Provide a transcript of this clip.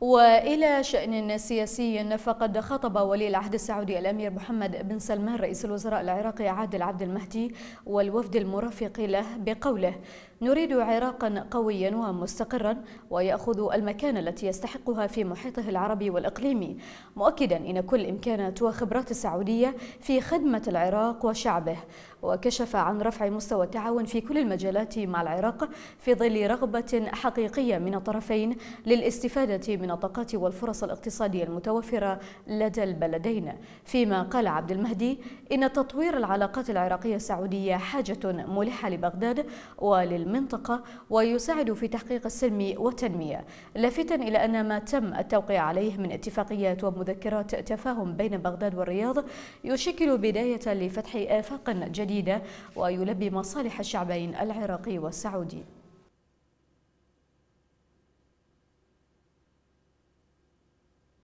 والى شان سياسي فقد خطب ولي العهد السعودي الامير محمد بن سلمان رئيس الوزراء العراقي عادل عبد المهدي والوفد المرافق له بقوله نريد عراقا قويا ومستقرا وياخذ المكان التي يستحقها في محيطه العربي والاقليمي مؤكدا ان كل امكانات وخبرات السعوديه في خدمه العراق وشعبه وكشف عن رفع مستوى التعاون في كل المجالات مع العراق في ظل رغبة حقيقية من الطرفين للاستفادة من الطاقات والفرص الاقتصادية المتوفرة لدى البلدين فيما قال عبد المهدي إن تطوير العلاقات العراقية السعودية حاجة ملحة لبغداد وللمنطقة ويساعد في تحقيق السلم والتنمية لافتا إلى أن ما تم التوقيع عليه من اتفاقيات ومذكرات تفاهم بين بغداد والرياض يشكل بداية لفتح آفاق جديدة جديدة ويلبي مصالح الشعبين العراقي والسعودي